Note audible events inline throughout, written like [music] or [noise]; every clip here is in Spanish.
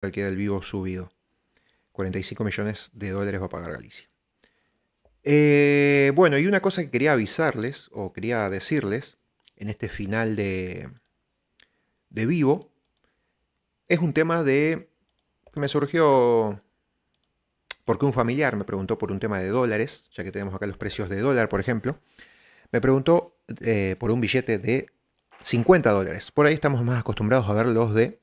que queda el vivo subido. 45 millones de dólares va a pagar Galicia. Eh, bueno, y una cosa que quería avisarles o quería decirles en este final de, de vivo es un tema de... Me surgió porque un familiar me preguntó por un tema de dólares, ya que tenemos acá los precios de dólar, por ejemplo. Me preguntó eh, por un billete de 50 dólares. Por ahí estamos más acostumbrados a ver los de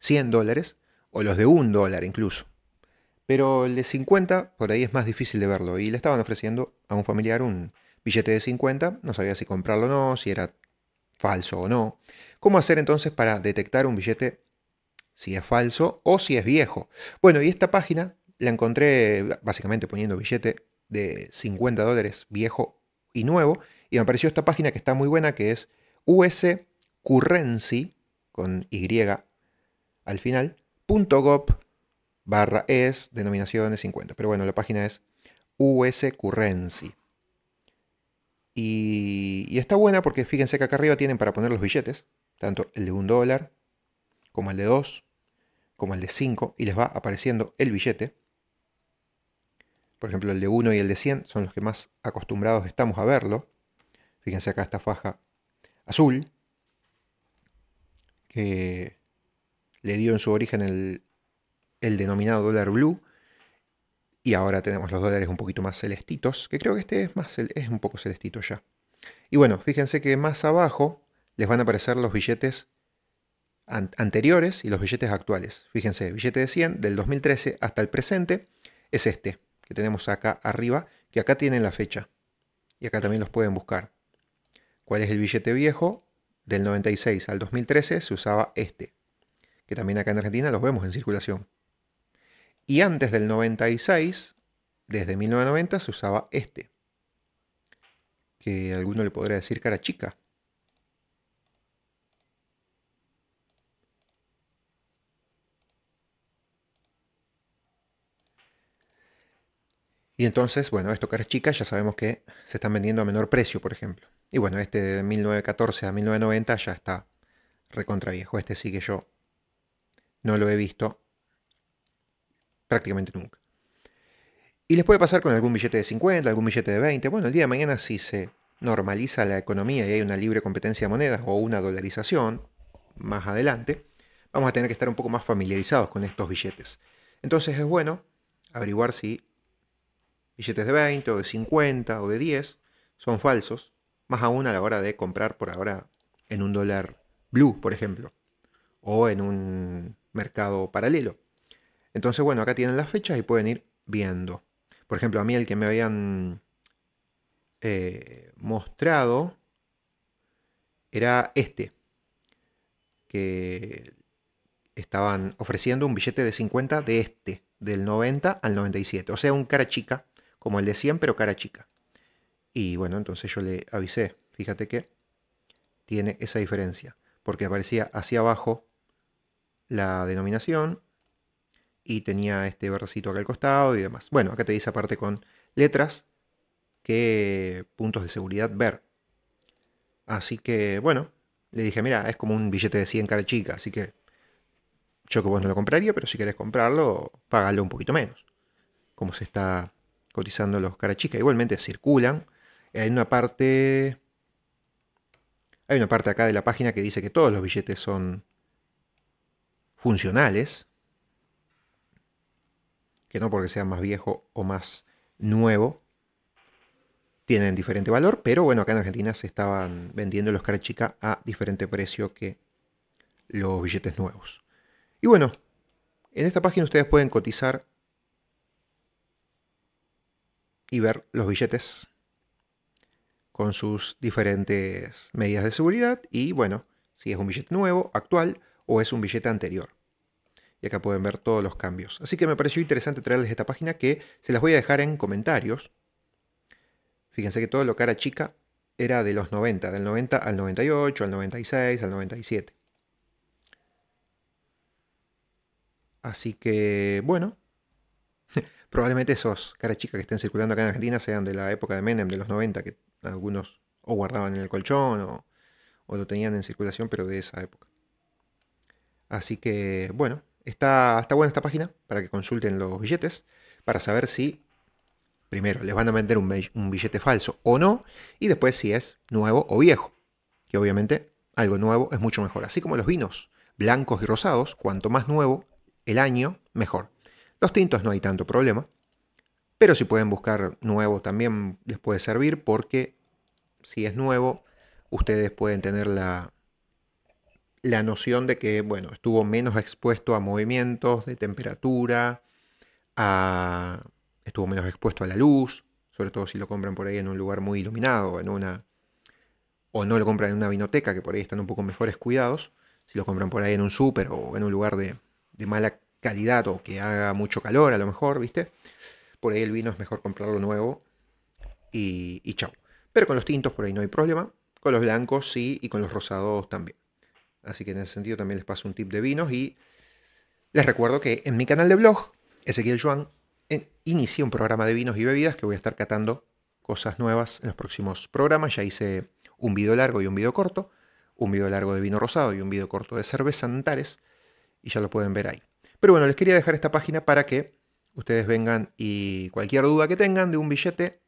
100 dólares o los de un dólar incluso. Pero el de 50 por ahí es más difícil de verlo y le estaban ofreciendo a un familiar un billete de 50, no sabía si comprarlo o no, si era falso o no. ¿Cómo hacer entonces para detectar un billete si es falso o si es viejo? Bueno, y esta página la encontré básicamente poniendo billete de 50 dólares viejo y nuevo y me apareció esta página que está muy buena que es US Currency con Y al final .gov barra es denominaciones 50. Pero bueno, la página es US Currency. Y, está buena porque fíjense que acá arriba tienen para poner los billetes, tanto el de un dólar, como el de 2, como el de 5, y les va apareciendo el billete. Por ejemplo, el de 1 y el de 100 son los que más acostumbrados estamos a verlo. Fíjense acá esta faja azul, que le dio en su origen el, denominado dólar blue. Y ahora tenemos los dólares un poquito más celestitos, que creo que este es, más, es un poco celestito ya. Y bueno, fíjense que más abajo les van a aparecer los billetes anteriores y los billetes actuales. Fíjense, billete de 100 del 2013 hasta el presente es este, que tenemos acá arriba, que acá tienen la fecha. Y acá también los pueden buscar. ¿Cuál es el billete viejo? Del 96 al 2013 se usaba este que también acá en Argentina los vemos en circulación. Y antes del 96, desde 1990, se usaba este, que alguno le podría decir cara chica. Y entonces, bueno, estos caras chicas ya sabemos que se están vendiendo a menor precio, por ejemplo. Y bueno, este de 1914 a 1990 ya está recontra viejo. Este sí que yo no lo he visto prácticamente nunca. Y les puede pasar con algún billete de 50, algún billete de 20. Bueno, el día de mañana si se normaliza la economía y hay una libre competencia de monedas o una dolarización más adelante, vamos a tener que estar un poco más familiarizados con estos billetes. Entonces es bueno averiguar si billetes de 20 o de 50 o de 10 son falsos, más aún a la hora de comprar por ahora en un dólar blue, por ejemplo, o en un mercado paralelo. Entonces, bueno, acá tienen las fechas y pueden ir viendo. Por ejemplo, a mí el que me habían eh, mostrado era este, que estaban ofreciendo un billete de 50 de este, del 90 al 97. O sea, un cara chica, como el de 100, pero cara chica. Y bueno, entonces yo le avisé, fíjate que tiene esa diferencia, porque aparecía hacia abajo la denominación y tenía este versito acá al costado y demás. Bueno, acá te dice aparte con letras qué puntos de seguridad ver. Así que, bueno, le dije, mira, es como un billete de 100 cara chica, así que yo que vos no lo compraría, pero si querés comprarlo, pagalo un poquito menos. Como se está cotizando los cara chica. Igualmente circulan. Hay una parte... Hay una parte acá de la página que dice que todos los billetes son funcionales, que no porque sea más viejo o más nuevo, tienen diferente valor, pero bueno, acá en Argentina se estaban vendiendo los cara chica a diferente precio que los billetes nuevos. Y bueno, en esta página ustedes pueden cotizar y ver los billetes con sus diferentes medidas de seguridad y bueno, si es un billete nuevo, actual o es un billete anterior y acá pueden ver todos los cambios. Así que me pareció interesante traerles esta página que se las voy a dejar en comentarios. Fíjense que todo lo cara chica era de los 90, del 90 al 98, al 96, al 97. Así que, bueno, [laughs] probablemente esos cara chicas que estén circulando acá en Argentina sean de la época de Menem, de los 90, que algunos o guardaban en el colchón o lo tenían en circulación, pero de esa época. Así que, bueno, Está, buena esta página para que consulten los billetes, para saber si, primero, les van a vender un, un billete falso o no, y después si es nuevo o viejo, que obviamente algo nuevo es mucho mejor. Así como los vinos blancos y rosados, cuanto más nuevo el año, mejor. Los tintos no hay tanto problema, pero si pueden buscar nuevo también les puede servir porque si es nuevo, ustedes pueden tener la la noción de que, bueno, estuvo menos expuesto a movimientos de temperatura, estuvo menos expuesto a la luz, sobre todo si lo compran por ahí en un lugar muy iluminado, en una o no lo compran en una vinoteca, que por ahí están un poco mejores cuidados, si lo compran por ahí en un súper o en un lugar de, mala calidad o que haga mucho calor a lo mejor, ¿viste? Por ahí el vino es mejor comprarlo nuevo y, y chao. Pero con los tintos por ahí no hay problema, con los blancos sí y con los rosados también. Así que en ese sentido también les paso un tip de vinos y les recuerdo que en mi canal de blog, Ezequiel Joan, inicié un programa de vinos y bebidas que voy a estar catando cosas nuevas en los próximos programas. Ya hice un video largo y un video corto, un video largo de vino rosado y un video corto de cerveza Antares y ya lo pueden ver ahí. Pero bueno, les quería dejar esta página para que ustedes vengan y cualquier duda que tengan de un billete,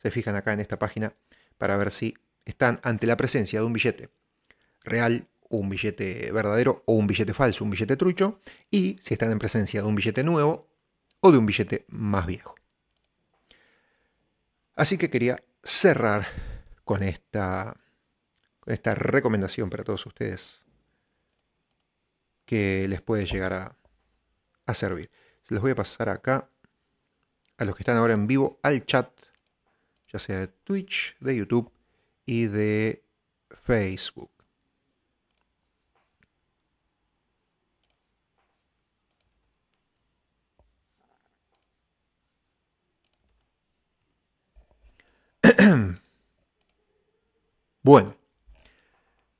se fijan acá en esta página para ver si están ante la presencia de un billete real un billete verdadero o un billete falso, un billete trucho, y si están en presencia de un billete nuevo o de un billete más viejo. Así que quería cerrar con esta, esta recomendación para todos ustedes que les puede llegar a, servir. Se los voy a pasar acá a los que están ahora en vivo al chat, ya sea de Twitch, de YouTube y de Facebook. Bueno,